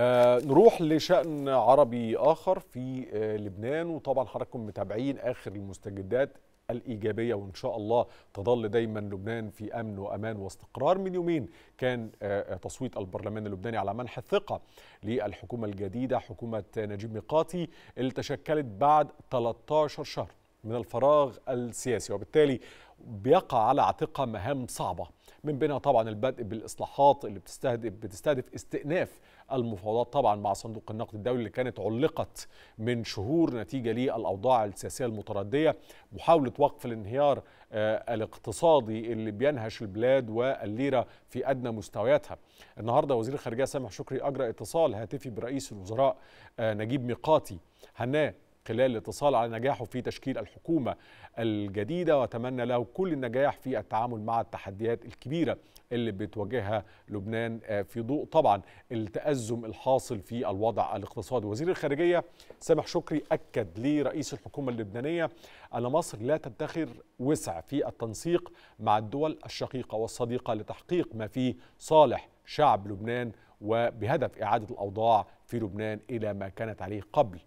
آه نروح لشأن عربي آخر في آه لبنان وطبعا حضراتكم متابعين آخر المستجدات الإيجابية وإن شاء الله تظل دايما لبنان في أمن وأمان واستقرار من يومين كان آه، آه، تصويت البرلمان اللبناني على منح الثقة للحكومة الجديدة حكومة نجيب ميقاتي اللي تشكلت بعد 13 شهر من الفراغ السياسي وبالتالي بيقع على عاتقها مهام صعبة من بينها طبعا البدء بالاصلاحات اللي بتستهدف بتستهدف استئناف المفاوضات طبعا مع صندوق النقد الدولي اللي كانت علقت من شهور نتيجه للاوضاع السياسيه المترديه محاوله وقف الانهيار آه، الاقتصادي اللي بينهش البلاد والليره في ادنى مستوياتها. النهارده وزير الخارجيه سامح شكري اجرى اتصال هاتفي برئيس الوزراء آه، نجيب ميقاتي هناه خلال الاتصال على نجاحه في تشكيل الحكومة الجديدة وأتمنى له كل النجاح في التعامل مع التحديات الكبيرة اللي بتواجهها لبنان في ضوء طبعا التأزم الحاصل في الوضع الاقتصادي وزير الخارجية سامح شكري أكد لرئيس الحكومة اللبنانية أن مصر لا تدخر وسع في التنسيق مع الدول الشقيقة والصديقة لتحقيق ما فيه صالح شعب لبنان وبهدف إعادة الأوضاع في لبنان إلى ما كانت عليه قبل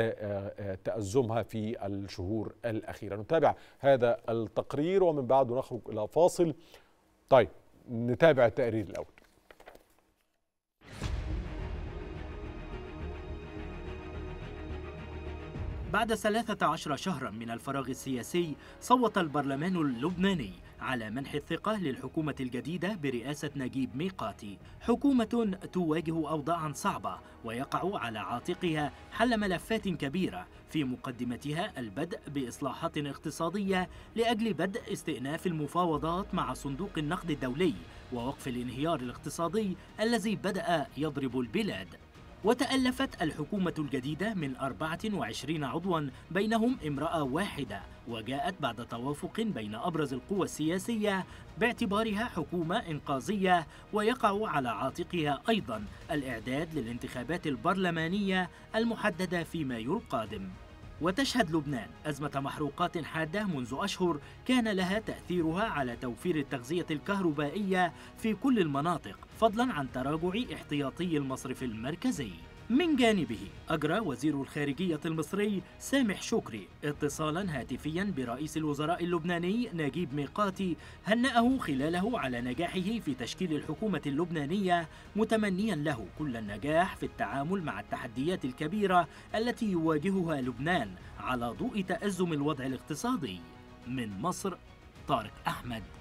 آه، آه، تأزمها في الشهور الأخيرة نتابع هذا التقرير ومن بعده نخرج إلى فاصل طيب نتابع التقرير الأول بعد 13 شهرا من الفراغ السياسي صوت البرلمان اللبناني على منح الثقة للحكومة الجديدة برئاسة نجيب ميقاتي حكومة تواجه أوضاعا صعبة ويقع على عاتقها حل ملفات كبيرة في مقدمتها البدء بإصلاحات اقتصادية لأجل بدء استئناف المفاوضات مع صندوق النقد الدولي ووقف الانهيار الاقتصادي الذي بدأ يضرب البلاد وتألفت الحكومة الجديدة من 24 عضوا بينهم امرأة واحدة وجاءت بعد توافق بين أبرز القوى السياسية باعتبارها حكومة إنقاذية ويقع على عاتقها أيضا الإعداد للانتخابات البرلمانية المحددة في مايو القادم وتشهد لبنان أزمة محروقات حادة منذ أشهر كان لها تأثيرها على توفير التغذية الكهربائية في كل المناطق فضلا عن تراجع احتياطي المصرف المركزي من جانبه أجرى وزير الخارجية المصري سامح شكري اتصالا هاتفيا برئيس الوزراء اللبناني نجيب ميقاتي هنأه خلاله على نجاحه في تشكيل الحكومة اللبنانية متمنيا له كل النجاح في التعامل مع التحديات الكبيرة التي يواجهها لبنان على ضوء تأزم الوضع الاقتصادي من مصر طارق أحمد